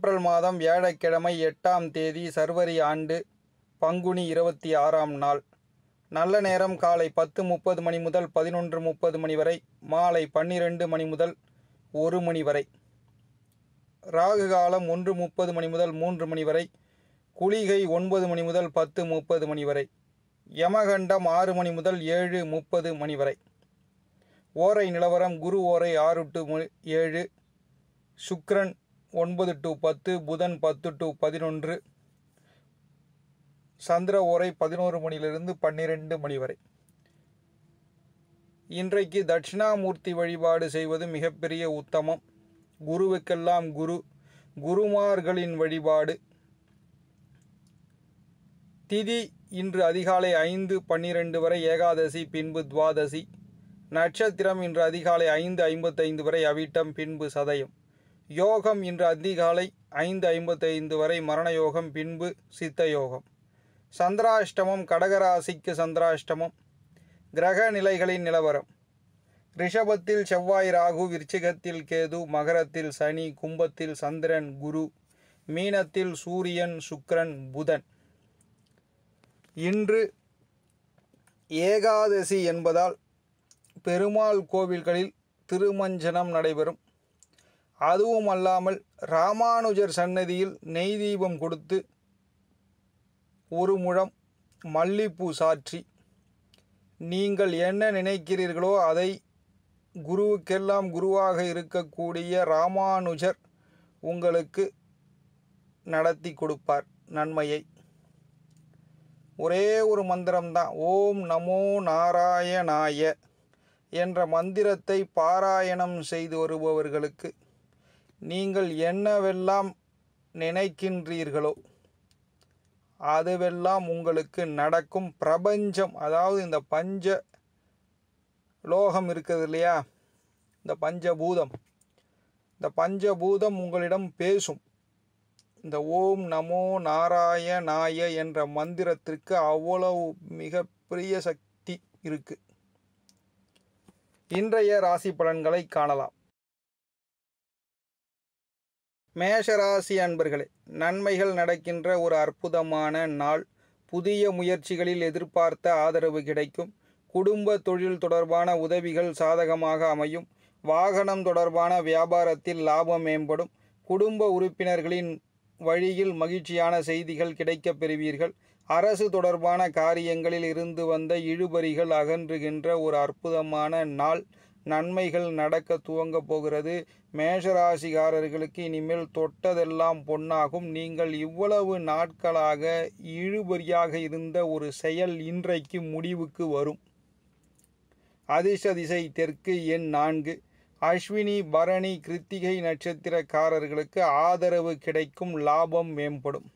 April மாதம் வியாழக்கிழமை எட்டாம் தேதி சர்வரி ஆண்டு பங்குனி இருபத்தி ஆறாம் நாள் நல்ல நேரம் காலை பத்து முப்பது மணி முதல் பதினொன்று முப்பது மணி வரை மாலை பன்னிரெண்டு மணி முதல் ஒரு மணி வரை ராகு காலம் ஒன்று முப்பது மணி முதல் மூன்று மணி வரை குளிகை ஒன்பது மணி முதல் பத்து முப்பது மணி வரை யமகண்டம் ஆறு மணி முதல் ஏழு முப்பது மணி வரை ஓரை நிலவரம் குரு ஓரை ஆறு டு ஏழு சுக்ரன் ஒன்பது டு பத்து புதன் பத்து டு பதினொன்று சந்திர உரை பதினோரு மணியிலிருந்து பன்னிரெண்டு மணி வரை இன்றைக்கு தட்சிணாமூர்த்தி வழிபாடு செய்வது மிகப்பெரிய உத்தமம் குருவுக்கெல்லாம் குரு குருமார்களின் வழிபாடு திதி இன்று அதிகாலை ஐந்து பன்னிரெண்டு வரை ஏகாதசி பின்பு துவாதசி நட்சத்திரம் இன்று அதிகாலை ஐந்து ஐம்பத்தைந்து வரை அவிட்டம் பின்பு சதயம் யோகம் இன்று அதிகாலை ஐந்து ஐம்பத்தைந்து வரை மரண யோகம் பின்பு சித்த யோகம் சந்திராஷ்டமம் கடகராசிக்கு சந்திராஷ்டமம் கிரக நிலைகளின் நிலவரம் ரிஷபத்தில் செவ்வாய் ராகு விருச்சிகத்தில் கேது மகரத்தில் சனி கும்பத்தில் சந்திரன் குரு மீனத்தில் சூரியன் சுக்கரன் புதன் இன்று ஏகாதசி என்பதால் பெருமாள் கோவில்களில் திருமஞ்சனம் நடைபெறும் அதுவும் அல்லாமல் ராமானுஜர் சன்னதியில் நெய் தீபம் கொடுத்து ஒரு முழம் மல்லிப்பூ சாற்றி நீங்கள் என்ன நினைக்கிறீர்களோ அதை குருவுக்கெல்லாம் குருவாக இருக்கக்கூடிய ராமானுஜர் உங்களுக்கு நடத்தி கொடுப்பார் நன்மையை ஒரே ஒரு மந்திரம்தான் ஓம் நமோ நாராயணாய என்ற மந்திரத்தை பாராயணம் செய்து வருபவர்களுக்கு நீங்கள் என்னவெல்லாம் நினைக்கின்றீர்களோ அதுவெல்லாம் உங்களுக்கு நடக்கும் பிரபஞ்சம் அதாவது இந்த பஞ்ச லோகம் இருக்குது இல்லையா இந்த பஞ்சபூதம் இந்த பஞ்சபூதம் உங்களிடம் பேசும் இந்த ஓம் நமோ நாராய நாய என்ற மந்திரத்திற்கு அவ்வளவு மிகப்பெரிய சக்தி இருக்குது இன்றைய ராசி பலன்களை காணலாம் மேஷராசி அன்பர்களே நன்மைகள் நடக்கின்ற ஒரு அற்புதமான நாள் புதிய முயற்சிகளில் எதிர்பார்த்த ஆதரவு கிடைக்கும் குடும்ப தொழில் தொடர்பான உதவிகள் சாதகமாக அமையும் வாகனம் தொடர்பான வியாபாரத்தில் லாபம் மேம்படும் குடும்ப உறுப்பினர்களின் வழியில் மகிழ்ச்சியான செய்திகள் கிடைக்கப் பெறுவீர்கள் அரசு தொடர்பான காரியங்களில் இருந்து வந்த இழுபறிகள் அகன்றுகின்ற ஒரு அற்புதமான நாள் நன்மைகள் நடக்க துவங்க போகிறது மேஷராசிகாரர்களுக்கு இனிமேல் தொட்டதெல்லாம் பொன்னாகும் நீங்கள் இவ்வளவு நாட்களாக இழுபறியாக இருந்த ஒரு செயல் இன்றைக்கு முடிவுக்கு வரும் அதிர்ஷ்ட திசை தெற்கு எண் நான்கு அஸ்வினி பரணி கிருத்திகை நட்சத்திரக்காரர்களுக்கு ஆதரவு கிடைக்கும் லாபம் மேம்படும்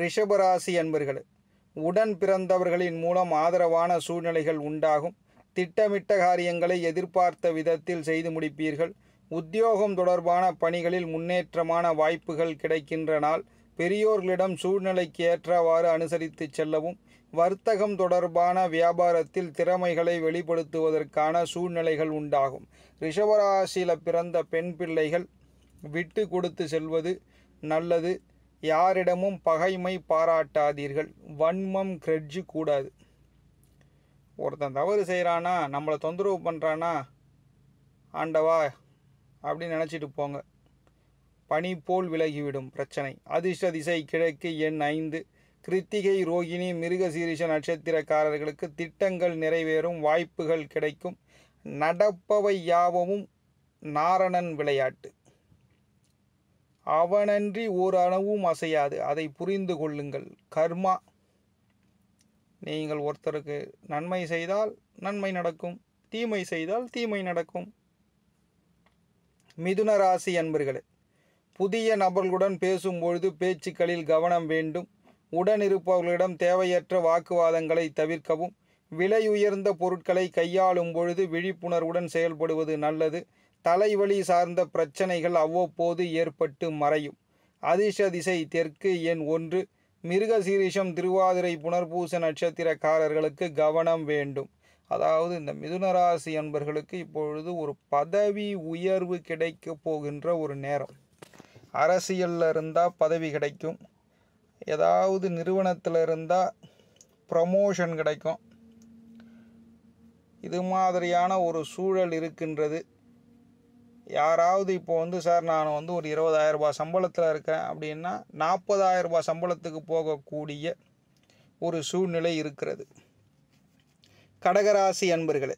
ரிஷபராசி அன்பர்கள் உடன் பிறந்தவர்களின் மூலம் ஆதரவான சூழ்நிலைகள் உண்டாகும் திட்டமிட்ட காரியங்களை எதிர்பார்த்த விதத்தில் செய்து முடிப்பீர்கள் உத்தியோகம் தொடர்பான பணிகளில் முன்னேற்றமான வாய்ப்புகள் கிடைக்கின்ற நாள் பெரியோர்களிடம் சூழ்நிலைக்கு ஏற்றவாறு அனுசரித்து செல்லவும் வர்த்தகம் தொடர்பான வியாபாரத்தில் திறமைகளை வெளிப்படுத்துவதற்கான சூழ்நிலைகள் உண்டாகும் ரிஷவராசியில் பிறந்த பெண் பிள்ளைகள் விட்டு கொடுத்து செல்வது நல்லது யாரிடமும் பகைமை பாராட்டாதீர்கள் வன்மம் கிரெட்ஜு கூடாது ஒருத்தன் தவறு செய்கிறானா நம்மளை தொந்தரவு பண்ணுறானா ஆண்டவா அப்படின்னு நினச்சிட்டு போங்க பனி போல் விலகிவிடும் பிரச்சனை அதிர்ஷ்ட திசை கிழக்கு எண் ஐந்து கிருத்திகை ரோகிணி மிருகசீரிஷ நட்சத்திரக்காரர்களுக்கு திட்டங்கள் நிறைவேறும் வாய்ப்புகள் கிடைக்கும் நடப்பவை யாவமும் நாரணன் விளையாட்டு அவனன்றி ஓர் அசையாது அதை புரிந்து கொள்ளுங்கள் கர்மா நீங்கள் ஒருத்தருக்கு நன்மை செய்தால் நன்மை நடக்கும் தீமை செய்தால் தீமை நடக்கும் மிதுன ராசி அன்பர்களே புதிய நபர்களுடன் பேசும்பொழுது பேச்சுக்களில் கவனம் வேண்டும் உடனிருப்பவர்களிடம் தேவையற்ற வாக்குவாதங்களை தவிர்க்கவும் விலை உயர்ந்த பொருட்களை கையாளும் பொழுது விழிப்புணர்வுடன் செயல்படுவது நல்லது தலைவலி சார்ந்த பிரச்சனைகள் அவ்வப்போது ஏற்பட்டு மறையும் அதிர்ஷ திசை தெற்கு எண் ஒன்று மிருகசீரிஷம் திருவாதிரை புனர்பூச நட்சத்திரக்காரர்களுக்கு கவனம் வேண்டும் அதாவது இந்த மிதுனராசி என்பர்களுக்கு இப்பொழுது ஒரு பதவி உயர்வு கிடைக்க போகின்ற ஒரு நேரம் அரசியலில் இருந்தால் பதவி கிடைக்கும் ஏதாவது நிறுவனத்தில் இருந்தால் ப்ரமோஷன் கிடைக்கும் இது மாதிரியான ஒரு சூழல் இருக்கின்றது யாராவது இப்போ வந்து சார் நான் வந்து ஒரு இருபதாயிரரூபா சம்பளத்தில் இருக்கேன் அப்படின்னா நாற்பதாயிரரூபா சம்பளத்துக்கு போகக்கூடிய ஒரு சூழ்நிலை இருக்கிறது கடகராசி அன்பர்களே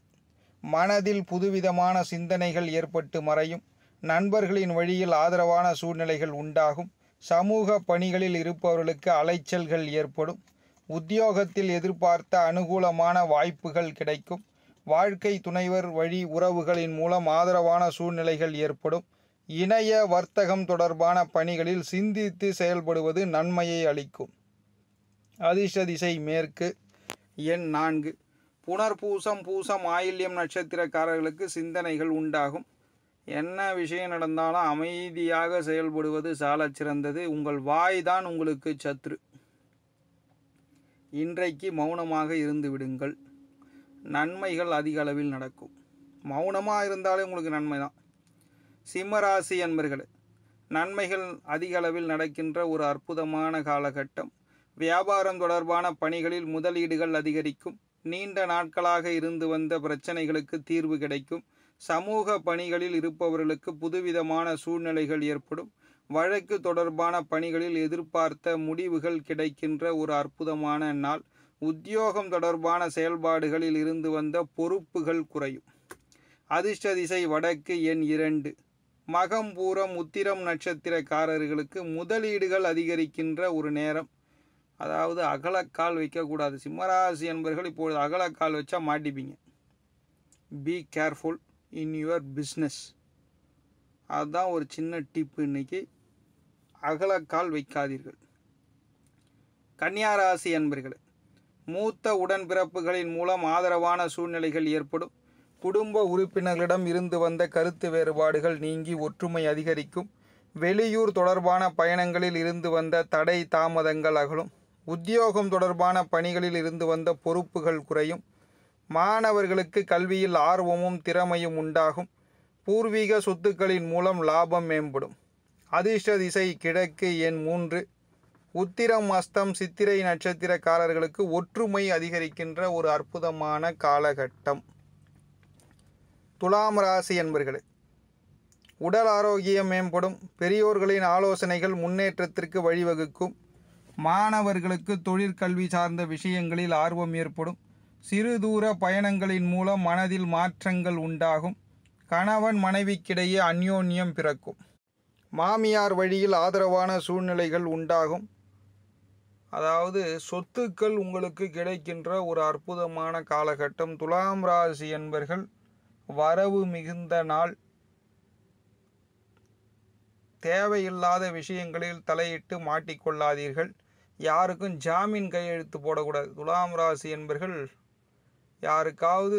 மனதில் புதுவிதமான சிந்தனைகள் ஏற்பட்டு மறையும் நண்பர்களின் வழியில் ஆதரவான சூழ்நிலைகள் உண்டாகும் சமூக பணிகளில் இருப்பவர்களுக்கு அலைச்சல்கள் ஏற்படும் உத்தியோகத்தில் எதிர்பார்த்த அனுகூலமான வாய்ப்புகள் கிடைக்கும் வாழ்க்கை துணைவர் வழி உறவுகளின் மூலம் ஆதரவான சூழ்நிலைகள் ஏற்படும் இணைய வர்த்தகம் தொடர்பான பணிகளில் சிந்தித்து செயல்படுவது நன்மையை அளிக்கும் அதிர்ஷ்ட திசை மேற்கு எண் நான்கு புனர்பூசம் பூசம் ஆயில்யம் நட்சத்திரக்காரர்களுக்கு சிந்தனைகள் உண்டாகும் என்ன விஷயம் நடந்தாலும் அமைதியாக செயல்படுவது சாலச் சிறந்தது உங்கள் வாய் தான் உங்களுக்கு சத்ரு இன்றைக்கு மௌனமாக இருந்து விடுங்கள் நன்மைகள் அதிக அளவில் நடக்கும் மௌனமாக இருந்தாலே உங்களுக்கு நன்மை தான் சிம்மராசி அன்பர்கள் நன்மைகள் அதிக அளவில் நடக்கின்ற ஒரு அற்புதமான காலகட்டம் வியாபாரம் தொடர்பான பணிகளில் முதலீடுகள் அதிகரிக்கும் நீண்ட நாட்களாக இருந்து வந்த பிரச்சனைகளுக்கு தீர்வு கிடைக்கும் சமூக பணிகளில் இருப்பவர்களுக்கு புதுவிதமான சூழ்நிலைகள் ஏற்படும் வழக்கு தொடர்பான பணிகளில் எதிர்பார்த்த முடிவுகள் கிடைக்கின்ற ஒரு அற்புதமான நாள் உத்தியோகம் தொடர்பான செயல்பாடுகளில் இருந்து வந்த பொறுப்புகள் குறையும் அதிர்ஷ்ட திசை வடக்கு எண் இரண்டு மகம் உத்திரம் நட்சத்திரக்காரர்களுக்கு முதலீடுகள் அதிகரிக்கின்ற ஒரு நேரம் அதாவது அகலக்கால் வைக்கக்கூடாது சிம்மராசி என்பர்கள் இப்பொழுது அகலக்கால் வச்சா மாட்டிப்பீங்க be careful in your business அதுதான் ஒரு சின்ன டிப்பு இன்னைக்கு அகலக்கால் வைக்காதீர்கள் கன்னியாராசி என்பர்களே மூத்த உடன்பிறப்புகளின் மூலம் ஆதரவான சூழ்நிலைகள் ஏற்படும் குடும்ப உறுப்பினர்களிடம் இருந்து வந்த கருத்து வேறுபாடுகள் நீங்கி ஒற்றுமை அதிகரிக்கும் வெளியூர் தொடர்பான பயணங்களில் இருந்து வந்த தடை தாமதங்கள் அகலும் உத்தியோகம் தொடர்பான பணிகளில் இருந்து வந்த பொறுப்புகள் குறையும் மாணவர்களுக்கு கல்வியில் ஆர்வமும் திறமையும் உண்டாகும் பூர்வீக சொத்துக்களின் மூலம் லாபம் மேம்படும் அதிர்ஷ்ட திசை கிழக்கு எண் மூன்று உத்திரம் அஸ்தம் சித்திரை நட்சத்திரக்காரர்களுக்கு ஒற்றுமை அதிகரிக்கின்ற ஒரு அற்புதமான காலகட்டம் துலாம் ராசி என்பர்களே உடல் ஆரோக்கியம் மேம்படும் பெரியோர்களின் ஆலோசனைகள் முன்னேற்றத்திற்கு வழிவகுக்கும் மாணவர்களுக்கு தொழிற்கல்வி சார்ந்த விஷயங்களில் ஆர்வம் ஏற்படும் சிறு தூர பயணங்களின் மூலம் மனதில் மாற்றங்கள் உண்டாகும் கணவன் மனைவிக்கிடையே அந்யோன்யம் பிறக்கும் மாமியார் வழியில் ஆதரவான சூழ்நிலைகள் உண்டாகும் அதாவது சொத்துக்கள் உங்களுக்கு கிடைக்கின்ற ஒரு அற்புதமான காலகட்டம் துலாம் ராசி என்பர்கள் வரவு மிகுந்த நாள் தேவையில்லாத விஷயங்களில் தலையிட்டு மாட்டிக்கொள்ளாதீர்கள் யாருக்கும் ஜாமீன் கையெழுத்து போடக்கூடாது துலாம் ராசி என்பர்கள் யாருக்காவது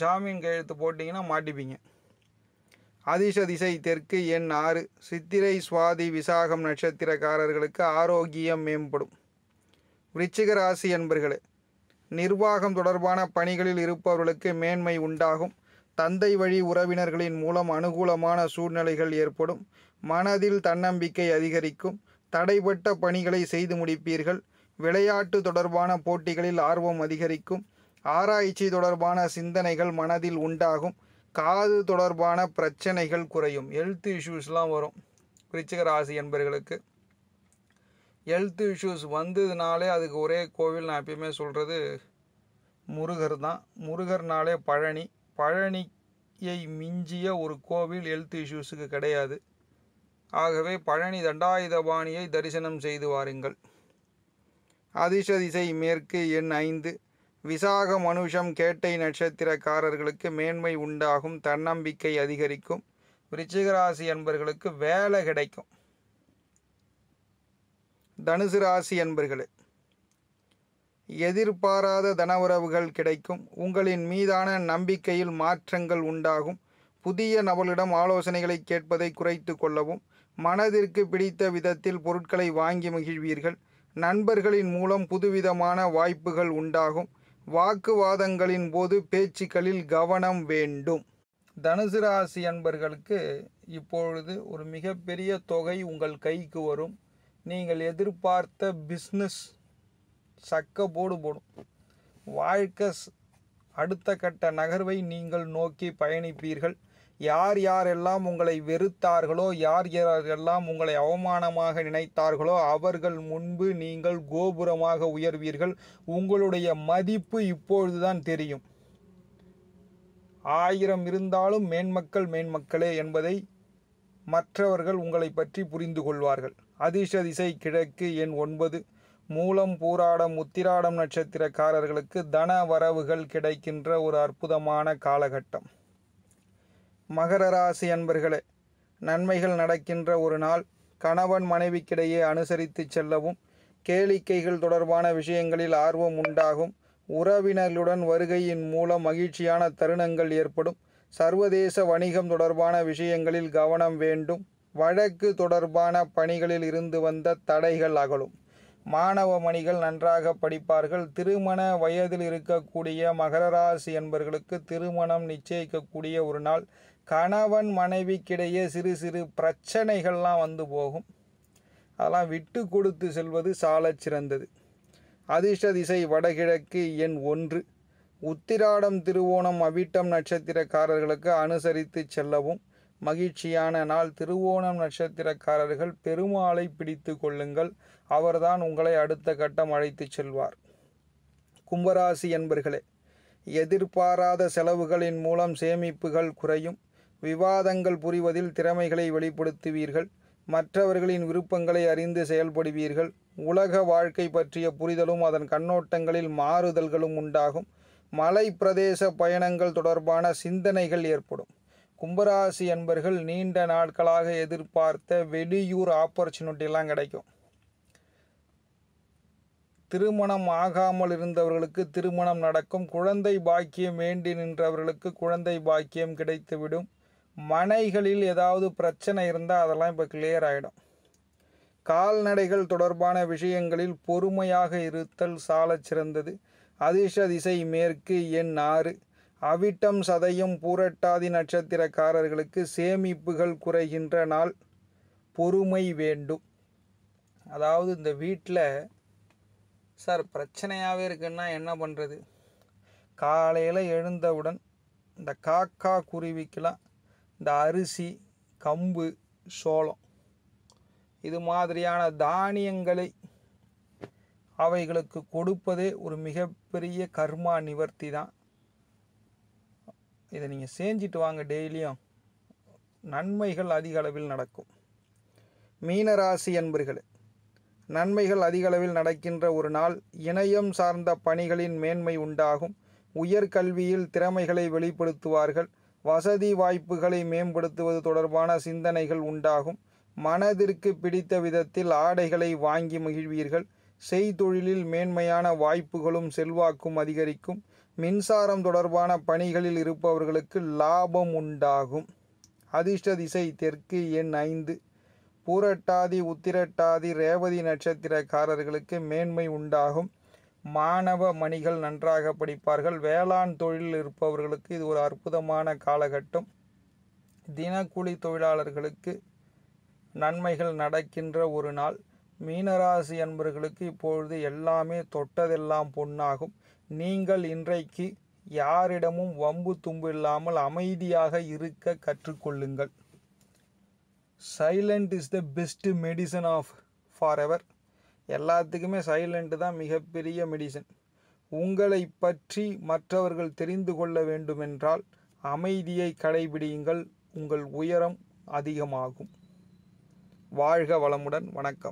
ஜாமீன் கையெழுத்து போட்டிங்கன்னா மாட்டிப்பீங்க அதிச திசை தெற்கு எண் ஆறு சித்திரை சுவாதி விசாகம் நட்சத்திரக்காரர்களுக்கு ஆரோக்கியம் மேம்படும் விருச்சிக ராசி என்பர்களே நிர்வாகம் தொடர்பான பணிகளில் இருப்பவர்களுக்கு மேன்மை உண்டாகும் தந்தை வழி உறவினர்களின் மூலம் அனுகூலமான சூழ்நிலைகள் ஏற்படும் மனதில் தன்னம்பிக்கை அதிகரிக்கும் தடைபட்ட பணிகளை செய்து முடிப்பீர்கள் விளையாட்டு தொடர்பான போட்டிகளில் ஆர்வம் அதிகரிக்கும் ஆராய்ச்சி தொடர்பான சிந்தனைகள் மனதில் உண்டாகும் காது தொடர்பான பிரச்சனைகள் குறையும் ஹெல்த் இஷ்யூஸ்லாம் வரும் விருச்சிக ராசி என்பர்களுக்கு ஹெல்த் இஷ்யூஸ் வந்ததுனாலே அதுக்கு ஒரே கோவில் நான் எப்பயுமே சொல்கிறது முருகர் தான் முருகர்னாலே பழனி பழனியை மிஞ்சிய ஒரு கோவில் ஹெல்த் இஷ்யூஸுக்கு கிடையாது ஆகவே பழனி தண்டாயுதபாணியை தரிசனம் செய்து வாருங்கள் அதிசதிசை மேற்கு எண் ஐந்து விசாக மனுஷம் கேட்டை நட்சத்திரக்காரர்களுக்கு மேன்மை உண்டாகும் தன்னம்பிக்கை அதிகரிக்கும் ரிச்சிகராசி என்பர்களுக்கு வேலை கிடைக்கும் தனுசு ராசி என்பர்களே எதிர்பாராத தனவுறவுகள் கிடைக்கும் உங்களின் மீதான நம்பிக்கையில் மாற்றங்கள் உண்டாகும் புதிய நபர்களிடம் ஆலோசனைகளை கேட்பதை குறைத்து கொள்ளவும் மனதிற்கு பிடித்த விதத்தில் பொருட்களை வாங்கி மகிழ்வீர்கள் நண்பர்களின் மூலம் புதுவிதமான வாய்ப்புகள் உண்டாகும் வாக்குவாதங்களின் போது பேச்சுக்களில் கவனம் வேண்டும் தனுசு ராசி அன்பர்களுக்கு இப்பொழுது ஒரு மிகப்பெரிய தொகை உங்கள் கைக்கு வரும் நீங்கள் எதிர்பார்த்த பிஸ்னஸ் சக்க போடு போடும் வாழ்க்கை அடுத்த கட்ட நகர்வை நீங்கள் நோக்கி பயணிப்பீர்கள் யார் யாரெல்லாம் உங்களை வெறுத்தார்களோ யார் யாரெல்லாம் உங்களை அவமானமாக நினைத்தார்களோ அவர்கள் முன்பு நீங்கள் கோபுரமாக உயர்வீர்கள் உங்களுடைய மதிப்பு இப்பொழுதுதான் தெரியும் ஆயிரம் இருந்தாலும் மேன்மக்கள் மேன்மக்களே என்பதை மற்றவர்கள் உங்களை பற்றி புரிந்து கொள்வார்கள் அதிர்ஷ திசை கிழக்கு எண் ஒன்பது மூலம் பூராடம் உத்திராடம் நட்சத்திரக்காரர்களுக்கு தன வரவுகள் கிடைக்கின்ற ஒரு அற்புதமான காலகட்டம் மகர ராசி அன்பர்களே நன்மைகள் நடக்கின்ற ஒரு நாள் கணவன் மனைவிக்கிடையே அனுசரித்து செல்லவும் கேளிக்கைகள் தொடர்பான விஷயங்களில் ஆர்வம் உண்டாகும் உறவினர்களுடன் வருகையின் மூலம் மகிழ்ச்சியான தருணங்கள் ஏற்படும் சர்வதேச வணிகம் தொடர்பான விஷயங்களில் கவனம் வேண்டும் வழக்கு தொடர்பான பணிகளில் இருந்து வந்த தடைகள் அகலும் மாணவ மணிகள் நன்றாக படிப்பார்கள் திருமண வயதில் இருக்கக்கூடிய மகர ராசி என்பர்களுக்கு திருமணம் நிச்சயிக்கக்கூடிய ஒரு நாள் கணவன் மனைவிக்கிடையே சிறு சிறு பிரச்சனைகள்லாம் வந்து போகும் அதெல்லாம் விட்டு கொடுத்து செல்வது சாலச் சிறந்தது அதிர்ஷ்ட திசை வடகிழக்கு எண் ஒன்று உத்திராடம் திருவோணம் அவிட்டம் நட்சத்திரக்காரர்களுக்கு அனுசரித்து செல்லவும் மகிழ்ச்சியான நாள் திருவோணம் நட்சத்திரக்காரர்கள் பெருமாளை பிடித்து கொள்ளுங்கள் அவர்தான் உங்களை அடுத்த கட்டம் அழைத்து செல்வார் கும்பராசி என்பர்களே எதிர்பாராத செலவுகளின் மூலம் சேமிப்புகள் குறையும் விவாதங்கள் புரிவதில் திறமைகளை வெளிப்படுத்துவீர்கள் மற்றவர்களின் விருப்பங்களை அறிந்து செயல்படுவீர்கள் உலக வாழ்க்கை பற்றிய புரிதலும் அதன் கண்ணோட்டங்களில் மாறுதல்களும் உண்டாகும் மலை பிரதேச பயணங்கள் தொடர்பான சிந்தனைகள் ஏற்படும் கும்பராசி என்பர்கள் நீண்ட நாட்களாக எதிர்பார்த்த வெளியூர் ஆப்பர்ச்சுனிட்டிலாம் கிடைக்கும் திருமணம் ஆகாமல் இருந்தவர்களுக்கு திருமணம் நடக்கும் குழந்தை பாக்கியம் வேண்டி நின்றவர்களுக்கு குழந்தை பாக்கியம் கிடைத்துவிடும் மனைகளில் ஏதாவது பிரச்சனை இருந்தால் அதெல்லாம் இப்போ கிளியர் ஆகிடும் கால்நடைகள் தொடர்பான விஷயங்களில் பொறுமையாக இருத்தல் சாலச் சிறந்தது அதிர்ஷ திசை மேற்கு எண் ஆறு அவிட்டம் சதையும் பூரட்டாதி நட்சத்திரக்காரர்களுக்கு சேமிப்புகள் குறைகின்ற நாள் பொறுமை வேண்டும் அதாவது இந்த வீட்டில் சார் பிரச்சனையாகவே இருக்குன்னா என்ன பண்ணுறது காலையில் எழுந்தவுடன் இந்த காக்கா குருவிக்கெலாம் இந்த அரிசி கம்பு சோளம் இது மாதிரியான தானியங்களை அவைகளுக்கு கொடுப்பதே ஒரு மிகப்பெரிய கர்மா நிவர்த்தி தான் இதை நீங்கள் செஞ்சுட்டு வாங்க டெய்லியும் நன்மைகள் அதிக அளவில் நடக்கும் மீனராசி அன்பர்களே நன்மைகள் அதிக அளவில் நடக்கின்ற ஒரு நாள் இணையம் சார்ந்த பணிகளின் மேன்மை உண்டாகும் உயர்கல்வியில் திறமைகளை வெளிப்படுத்துவார்கள் வசதி வாய்ப்புகளை மேம்படுத்துவது தொடர்பான சிந்தனைகள் உண்டாகும் மனதிற்கு பிடித்த விதத்தில் ஆடைகளை வாங்கி மகிழ்வீர்கள் செய்தொழிலில் மேன்மையான வாய்ப்புகளும் செல்வாக்கும் அதிகரிக்கும் மின்சாரம் தொடர்பான பணிகளில் இருப்பவர்களுக்கு லாபம் உண்டாகும் அதிர்ஷ்ட திசை தெற்கு எண் ஐந்து பூரட்டாதி உத்திரட்டாதி ரேவதி நட்சத்திரக்காரர்களுக்கு மேன்மை உண்டாகும் மாணவ மணிகள் நன்றாக படிப்பார்கள் வேளாண் தொழிலில் இருப்பவர்களுக்கு இது ஒரு அற்புதமான காலகட்டம் தினக்கூலி தொழிலாளர்களுக்கு நன்மைகள் நடக்கின்ற ஒரு நாள் மீனராசி அன்பர்களுக்கு இப்பொழுது எல்லாமே தொட்டதெல்லாம் பொன்னாகும் நீங்கள் இன்றைக்கு யாரிடமும் வம்பு தும்பு இல்லாமல் அமைதியாக இருக்க கற்றுக்கொள்ளுங்கள் silent is the best medicine of forever எல்லாத்துக்குமே சைலண்ட்டு தான் மிகப்பெரிய மெடிசன் உங்களை பற்றி மற்றவர்கள் தெரிந்து கொள்ள வேண்டுமென்றால் அமைதியை கடைபிடியுங்கள் உங்கள் உயரம் அதிகமாகும் வாழ்க வளமுடன் வணக்கம்